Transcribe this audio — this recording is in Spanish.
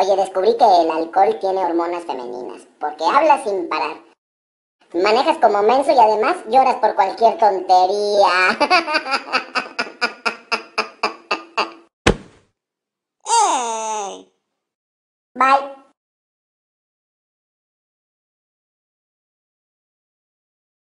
Oye, descubrí que el alcohol tiene hormonas femeninas, porque hablas sin parar. Manejas como menso y además lloras por cualquier tontería. Bye.